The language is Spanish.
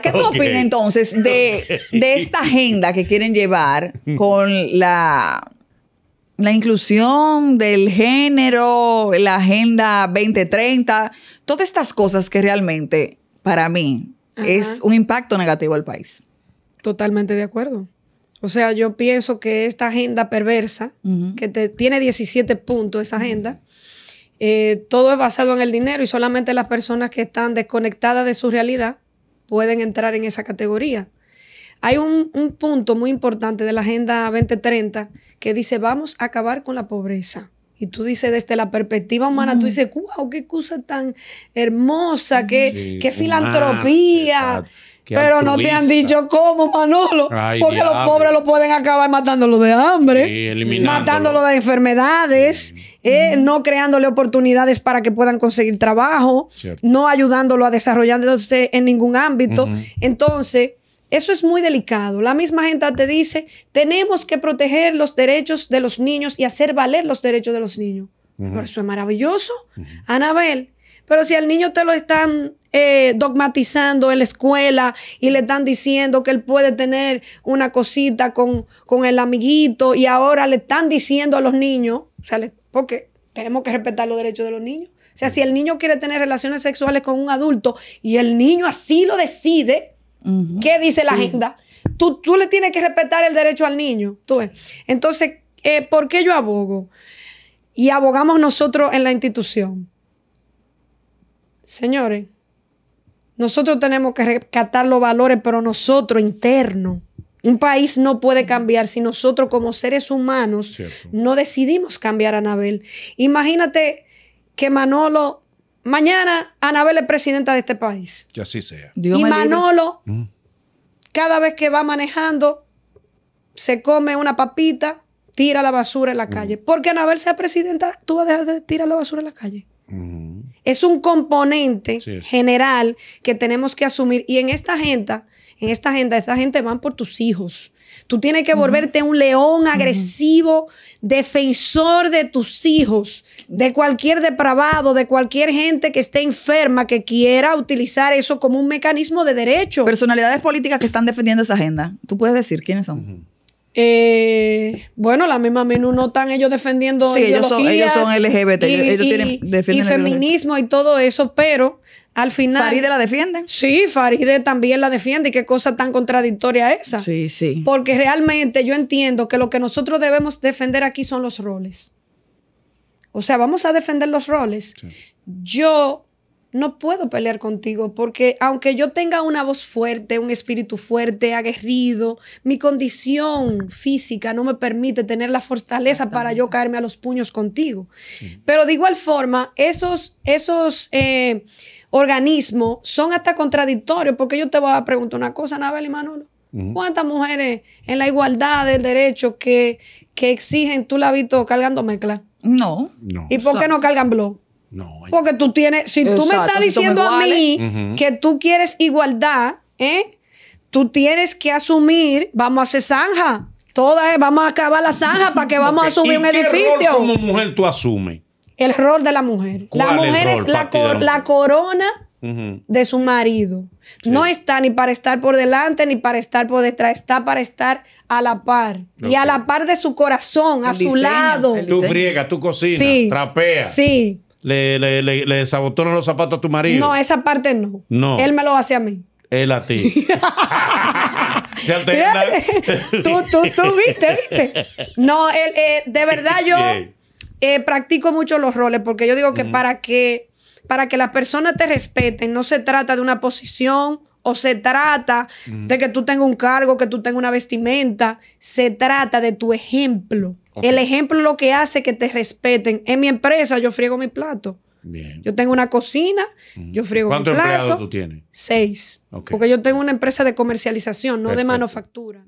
¿Qué tú opinas entonces de, esta agenda que quieren llevar con la, la inclusión del género, la agenda 2030, todas estas cosas que realmente para mí es un impacto negativo al país? Totalmente de acuerdo. O sea, yo pienso que esta agenda perversa, que tiene 17 puntos esa agenda, eh, todo es basado en el dinero y solamente las personas que están desconectadas de su realidad pueden entrar en esa categoría. Hay un, punto muy importante de la Agenda 2030 que dice, vamos a acabar con la pobreza. Y tú dices, desde la perspectiva humana, tú dices, wow, qué cosa tan hermosa, qué, filantropía. Pero no te han dicho cómo, Manolo. porque los pobres lo pueden acabar matándolo de hambre, matándolo de enfermedades, eh, no creándole oportunidades para que puedan conseguir trabajo, no ayudándolo a desarrollarse en ningún ámbito. Entonces, eso es muy delicado. La misma gente te dice, tenemos que proteger los derechos de los niños y hacer valer los derechos de los niños. eso es maravilloso, Anabel. Pero si al niño te lo están eh, dogmatizando en la escuela y le están diciendo que él puede tener una cosita con, el amiguito y ahora le están diciendo a los niños, o sea, porque tenemos que respetar los derechos de los niños. O sea, si el niño quiere tener relaciones sexuales con un adulto y el niño así lo decide, ¿qué dice la agenda? Tú, tú, le tienes que respetar el derecho al niño. Entonces, eh, ¿por qué yo abogo? Y abogamos nosotros en la institución. Señores, nosotros tenemos que rescatar los valores, pero nosotros internos. Un país no puede cambiar si nosotros como seres humanos no decidimos cambiar a Anabel. Imagínate que Manolo, mañana Anabel es presidenta de este país. Que así sea. y Manolo, mm. cada vez que va manejando, se come una papita, tira la basura en la mm. calle. Porque Anabel sea presidenta, tú vas a dejar de tirar la basura en la calle. Mm. Es un componente general que tenemos que asumir. Y en esta agenda, en esta agenda, esta gente van por tus hijos. Tú tienes que volverte un león agresivo, defensor de tus hijos, de cualquier depravado, de cualquier gente que esté enferma, que quiera utilizar eso como un mecanismo de derecho. Personalidades políticas que están defendiendo esa agenda. ¿Tú puedes decir quiénes son? Eh, bueno, la misma menú no están ellos defendiendo. Sí, ellos son, ellos son LGBT, y, tienen, feminismo y todo eso, pero al final. Faride la defiende. Sí, Faride también la defiende. Y qué cosa tan contradictoria esa. Sí, sí. Porque realmente yo entiendo que lo que nosotros debemos defender aquí son los roles. O sea, vamos a defender los roles. Yo no puedo pelear contigo porque aunque yo tenga una voz fuerte, un espíritu fuerte, aguerrido, mi condición física no me permite tener la fortaleza para yo caerme a los puños contigo. Pero de igual forma, esos, esos eh, organismos son hasta contradictorios porque yo te voy a preguntar una cosa, Nabel y Manolo. ¿Cuántas mujeres en la igualdad del derecho que, que exigen, tú la has visto cargando mezcla? No. no. ¿Y por qué no cargan blog? Porque tú tienes, si tú me estás diciendo a mí que tú quieres igualdad, ¿eh? tú tienes que asumir, vamos a hacer zanja. Todas eh, vamos a acabar la zanja para que vamos a subir un edificio. como mujer tú asumes? El rol de la mujer. La mujer es, la, corona de su marido. No está ni para estar por delante ni para estar por detrás, está para estar a la par. Y a la par de su corazón, a su lado. Tú friegas, tú cocinas, trapeas. Sí le, le, le, sabotaron los zapatos a tu marido. No, esa parte no. Él me lo hace a mí. Él a ti. tú, tú viste, viste. No, eh, de verdad yo eh, practico mucho los roles porque yo digo que para que para que las personas te respeten no se trata de una posición o se trata mm. de que tú tengas un cargo, que tú tengas una vestimenta, se trata de tu ejemplo. El ejemplo es lo que hace que te respeten. En mi empresa yo friego mi plato. Bien. Yo tengo una cocina, mm. yo friego mi plato. ¿Cuántos empleados tú tienes? Seis. Porque yo tengo una empresa de comercialización, no de manufactura.